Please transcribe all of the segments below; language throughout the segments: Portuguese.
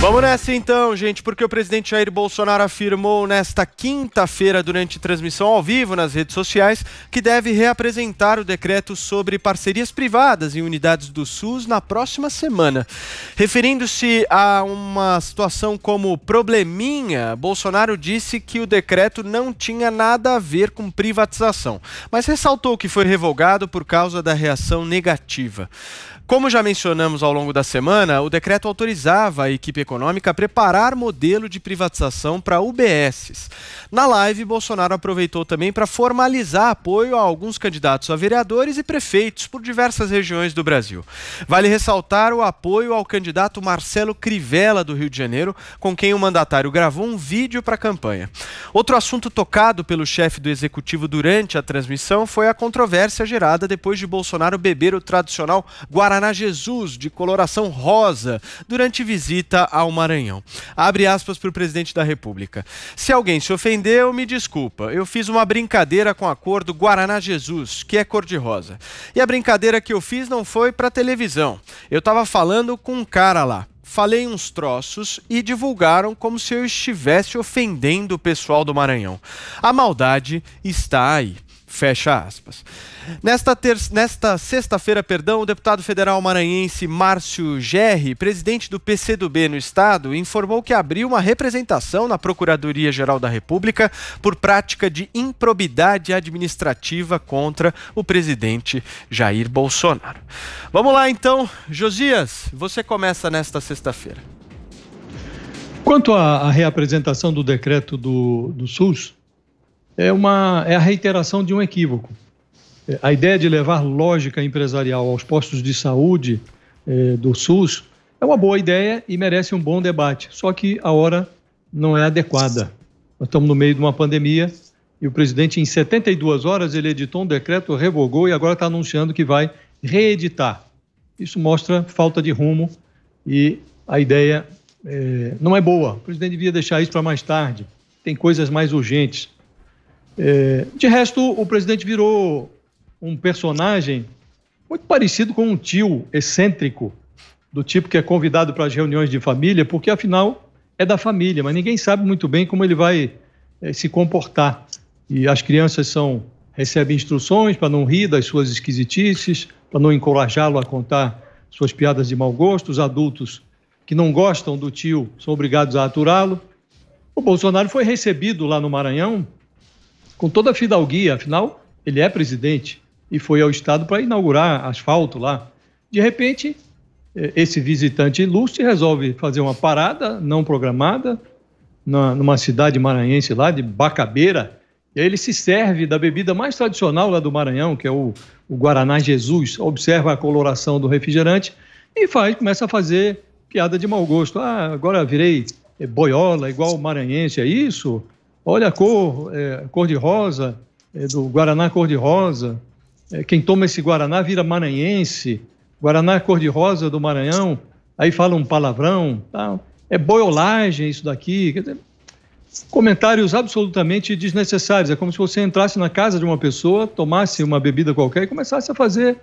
Vamos nessa então, gente, porque o presidente Jair Bolsonaro afirmou nesta quinta-feira, durante transmissão ao vivo nas redes sociais, que deve reapresentar o decreto sobre parcerias privadas em unidades do SUS na próxima semana. Referindo-se a uma situação como probleminha, Bolsonaro disse que o decreto não tinha nada a ver com privatização, mas ressaltou que foi revogado por causa da reação negativa. Como já mencionamos ao longo da semana, o decreto autorizava a equipe econômica a preparar modelo de privatização para UBSs. Na live, Bolsonaro aproveitou também para formalizar apoio a alguns candidatos a vereadores e prefeitos por diversas regiões do Brasil. Vale ressaltar o apoio ao candidato Marcelo Crivella do Rio de Janeiro, com quem o mandatário gravou um vídeo para a campanha. Outro assunto tocado pelo chefe do executivo durante a transmissão foi a controvérsia gerada depois de Bolsonaro beber o tradicional Guaraná Paraná Jesus, de coloração rosa, durante visita ao Maranhão. Abre aspas para o presidente da República. Se alguém se ofendeu, me desculpa. Eu fiz uma brincadeira com a cor do Guaraná Jesus, que é cor-de-rosa. E a brincadeira que eu fiz não foi para televisão. Eu estava falando com um cara lá falei uns troços e divulgaram como se eu estivesse ofendendo o pessoal do Maranhão. A maldade está aí. Fecha aspas. Nesta, Nesta sexta-feira, perdão, o deputado federal maranhense Márcio Gerri, presidente do PCdoB no estado, informou que abriu uma representação na Procuradoria-Geral da República por prática de improbidade administrativa contra o presidente Jair Bolsonaro. Vamos lá então, Josias, você começa nesta sexta-feira. Quanto à, à reapresentação do decreto do, do SUS, é, uma, é a reiteração de um equívoco. É, a ideia de levar lógica empresarial aos postos de saúde é, do SUS é uma boa ideia e merece um bom debate, só que a hora não é adequada. Nós estamos no meio de uma pandemia e o presidente, em 72 horas, ele editou um decreto, revogou e agora está anunciando que vai reeditar. Isso mostra falta de rumo e a ideia é, não é boa. O presidente devia deixar isso para mais tarde. Tem coisas mais urgentes. É, de resto, o presidente virou um personagem muito parecido com um tio excêntrico, do tipo que é convidado para as reuniões de família, porque afinal é da família, mas ninguém sabe muito bem como ele vai é, se comportar. E as crianças são recebem instruções para não rir das suas esquisitices, para não encorajá-lo a contar suas piadas de mau gosto. Os adultos que não gostam do tio são obrigados a aturá-lo. O Bolsonaro foi recebido lá no Maranhão com toda a fidalguia, afinal, ele é presidente e foi ao Estado para inaugurar asfalto lá. De repente, eh, esse visitante ilustre resolve fazer uma parada não programada na, numa cidade maranhense lá, de Bacabeira, e aí ele se serve da bebida mais tradicional lá do Maranhão, que é o, o Guaraná Jesus, observa a coloração do refrigerante e faz, começa a fazer piada de mau gosto. Ah, agora virei eh, boiola igual maranhense, é isso? olha a cor, é, cor de rosa, é, do Guaraná cor de rosa, é, quem toma esse Guaraná vira maranhense, Guaraná cor de rosa do Maranhão, aí fala um palavrão, tá? é boiolagem isso daqui, dizer, comentários absolutamente desnecessários, é como se você entrasse na casa de uma pessoa, tomasse uma bebida qualquer e começasse a fazer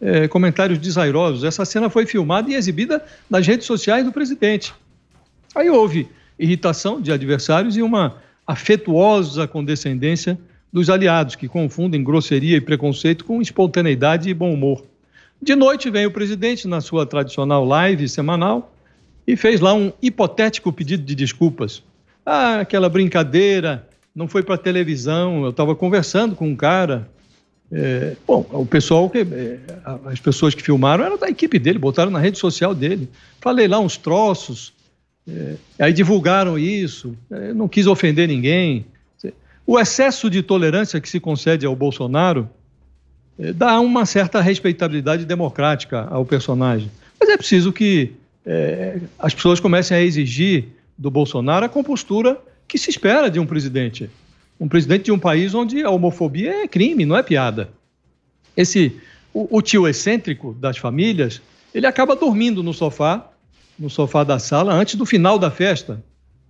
é, comentários desairosos. Essa cena foi filmada e exibida nas redes sociais do presidente. Aí houve irritação de adversários e uma afetuosa condescendência dos aliados, que confundem grosseria e preconceito com espontaneidade e bom humor. De noite vem o presidente na sua tradicional live semanal e fez lá um hipotético pedido de desculpas. Ah, aquela brincadeira, não foi para televisão, eu estava conversando com um cara. É, bom, o pessoal, que, é, as pessoas que filmaram eram da equipe dele, botaram na rede social dele. Falei lá uns troços, é, aí divulgaram isso, é, não quis ofender ninguém. O excesso de tolerância que se concede ao Bolsonaro é, dá uma certa respeitabilidade democrática ao personagem. Mas é preciso que é, as pessoas comecem a exigir do Bolsonaro a compostura que se espera de um presidente. Um presidente de um país onde a homofobia é crime, não é piada. Esse o, o tio excêntrico das famílias, ele acaba dormindo no sofá no sofá da sala antes do final da festa,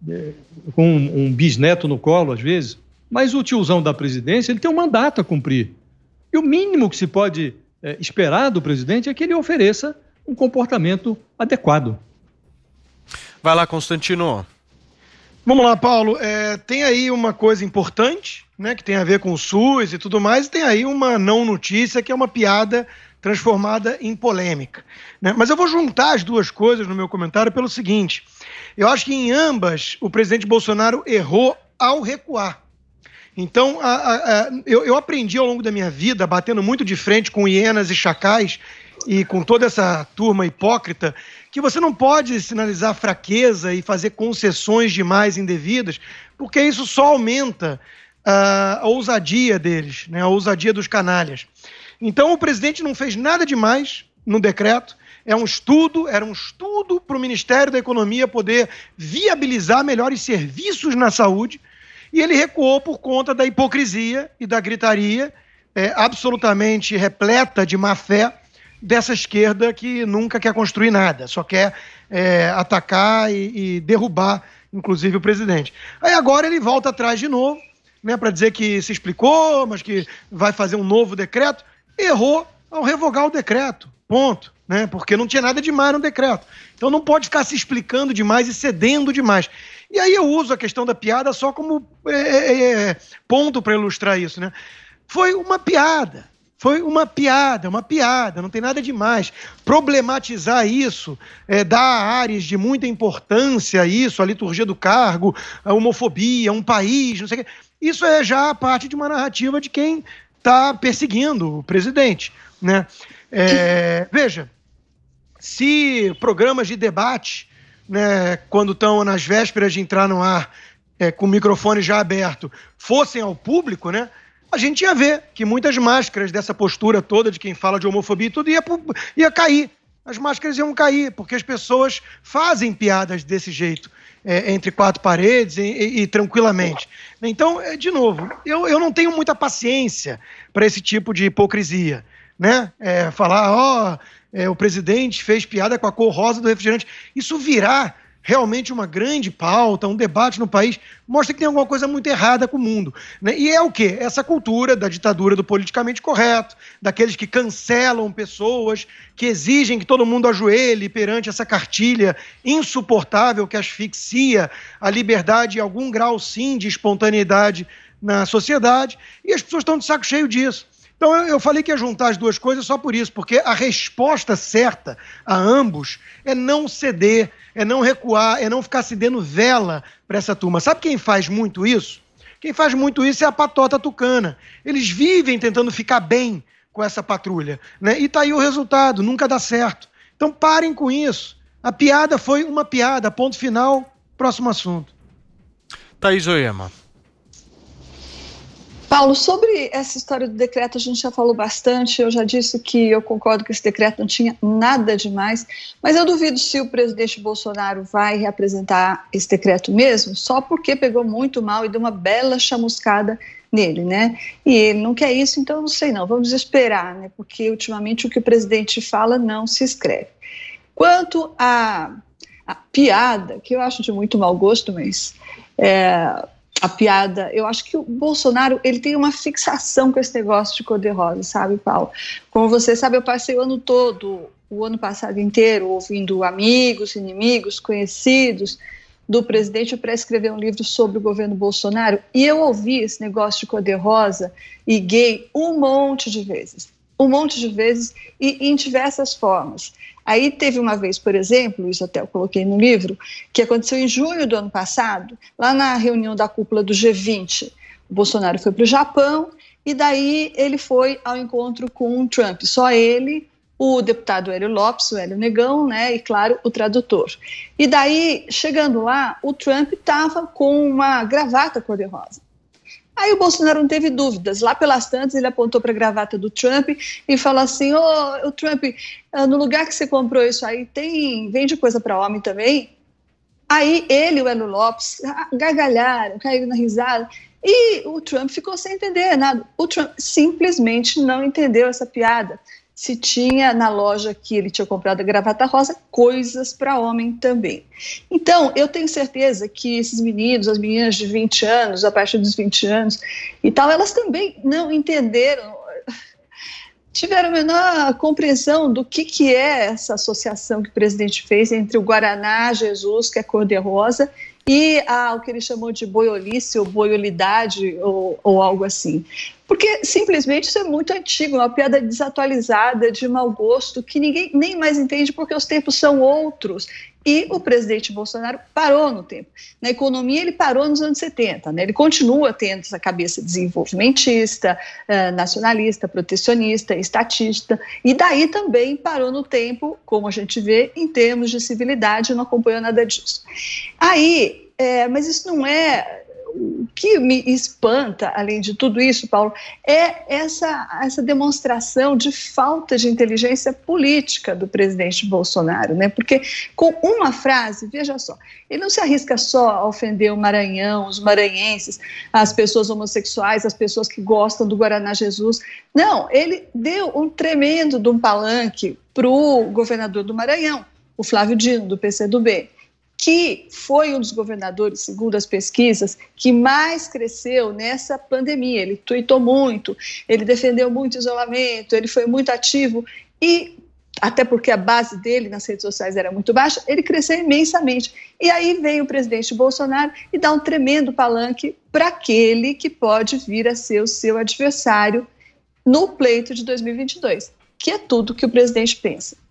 né, com um bisneto no colo, às vezes. Mas o tiozão da presidência, ele tem um mandato a cumprir. E o mínimo que se pode é, esperar do presidente é que ele ofereça um comportamento adequado. Vai lá, Constantino. Vamos lá, Paulo. É, tem aí uma coisa importante, né, que tem a ver com o SUS e tudo mais, e tem aí uma não notícia que é uma piada transformada em polêmica. Né? Mas eu vou juntar as duas coisas no meu comentário pelo seguinte: eu acho que em ambas o presidente Bolsonaro errou ao recuar. Então, a, a, a, eu, eu aprendi ao longo da minha vida, batendo muito de frente com hienas e chacais, e com toda essa turma hipócrita, que você não pode sinalizar fraqueza e fazer concessões demais indevidas, porque isso só aumenta uh, a ousadia deles, né, a ousadia dos canalhas. Então o presidente não fez nada demais no decreto. É um estudo, era um estudo para o Ministério da Economia poder viabilizar melhores serviços na saúde. E ele recuou por conta da hipocrisia e da gritaria é, absolutamente repleta de má fé dessa esquerda que nunca quer construir nada, só quer é, atacar e, e derrubar, inclusive, o presidente. Aí agora ele volta atrás de novo, né, para dizer que se explicou, mas que vai fazer um novo decreto errou ao revogar o decreto. Ponto. Né? Porque não tinha nada demais no decreto. Então não pode ficar se explicando demais e cedendo demais. E aí eu uso a questão da piada só como é, é, é, é ponto para ilustrar isso. Né? Foi uma piada. Foi uma piada, uma piada, não tem nada demais. Problematizar isso, é, dar áreas de muita importância a isso, a liturgia do cargo, a homofobia, um país, não sei o quê. Isso é já a parte de uma narrativa de quem está perseguindo o presidente. Né? É, veja, se programas de debate, né, quando estão nas vésperas de entrar no ar, é, com o microfone já aberto, fossem ao público, né, a gente ia ver que muitas máscaras dessa postura toda de quem fala de homofobia e tudo ia, ia cair. As máscaras iam cair, porque as pessoas fazem piadas desse jeito é, entre quatro paredes e, e, e, tranquilamente. Então, é, de novo, eu, eu não tenho muita paciência para esse tipo de hipocrisia. Né? É, falar, ó, oh, é, o presidente fez piada com a cor rosa do refrigerante. Isso virá realmente uma grande pauta, um debate no país, mostra que tem alguma coisa muito errada com o mundo. Né? E é o quê? Essa cultura da ditadura do politicamente correto, daqueles que cancelam pessoas, que exigem que todo mundo ajoelhe perante essa cartilha insuportável que asfixia a liberdade e algum grau, sim, de espontaneidade na sociedade, e as pessoas estão de saco cheio disso. Então eu, falei que ia juntar as duas coisas só por isso, porque a resposta certa a ambos é não ceder, é não recuar, é não ficar cedendo vela para essa turma. Sabe quem faz muito isso? Quem faz muito isso é a patota tucana. Eles vivem tentando ficar bem com essa patrulha, né? E tá aí o resultado, nunca dá certo. Então parem com isso. A piada foi uma piada, ponto final, próximo assunto. Thaís Oyama. Paulo, sobre essa história do decreto, a gente já falou bastante. Eu já disse que eu concordo que esse decreto não tinha nada demais, mas eu duvido se o presidente Bolsonaro vai reapresentar esse decreto mesmo, só porque pegou muito mal e deu uma bela chamuscada nele, né? E ele não quer isso, então não sei não. Vamos esperar, né? Porque ultimamente o que o presidente fala não se escreve. Quanto à piada, que eu acho de muito mau gosto, mas. É, a piada. Eu acho que o Bolsonaro ele tem uma fixação com esse negócio de cor-de-rosa, sabe, Paulo? Como você sabe, eu passei o ano todo, o ano passado inteiro, ouvindo amigos, inimigos, conhecidos do presidente para escrever um livro sobre o governo Bolsonaro. E eu ouvi esse negócio de cor-de-rosa e gay um monte de vezes um monte de vezes e, em diversas formas. Aí teve uma vez, por exemplo, isso até eu coloquei no livro, que aconteceu em junho do ano passado, lá na reunião da cúpula do G20. O Bolsonaro foi para o Japão e daí ele foi ao encontro com o Trump, só ele, o deputado Hélio Lopes, o Hélio Negão, né, e claro, o tradutor. E daí, chegando lá, o Trump estava com uma gravata cor-de-rosa. Aí o Bolsonaro não teve dúvidas. Lá pelas tantas, ele apontou para a gravata do Trump e falou assim: Ô, oh, Trump, ah, no lugar que você comprou isso aí, tem vende coisa para homem também? Aí ele e o Eno Lopes ah, gargalharam, caíram na risada. E o Trump ficou sem entender nada. O Trump simplesmente não entendeu essa piada se tinha na loja que ele tinha comprado a gravata rosa, coisas para homem também. Então, eu tenho certeza que esses meninos, as meninas de 20 anos, a partir dos 20 anos e tal, elas também não entenderam, tiveram a menor compreensão do que, que é essa associação que o presidente fez entre o Guaraná, Jesus, que é cor-de-rosa, e ah, o que ele chamou de boiolice ou boiolidade ou, ou algo assim. Porque simplesmente isso é muito antigo, uma piada desatualizada, de mau gosto, que ninguém nem mais entende porque os tempos são outros. E o presidente Bolsonaro parou no tempo. Na economia, ele parou nos anos 70. Né? Ele continua tendo essa cabeça desenvolvimentista, eh, nacionalista, protecionista, estatista. E daí também parou no tempo, como a gente vê, em termos de civilidade, não acompanhou nada disso. Aí, é, mas isso não é o que me espanta, além de tudo isso, Paulo, é essa, essa demonstração de falta de inteligência política do presidente Bolsonaro, né? Porque com uma frase, veja só, ele não se arrisca só a ofender o Maranhão, os maranhenses, as pessoas homossexuais, as pessoas que gostam do Guaraná Jesus. Não, ele deu um tremendo de um palanque para o governador do Maranhão, o Flávio Dino, do PCdoB que foi um dos governadores, segundo as pesquisas, que mais cresceu nessa pandemia. Ele tuitou muito, ele defendeu muito isolamento, ele foi muito ativo e até porque a base dele nas redes sociais era muito baixa, ele cresceu imensamente. E aí vem o presidente Bolsonaro e dá um tremendo palanque para aquele que pode vir a ser o seu adversário no pleito de 2022, que é tudo que o presidente pensa.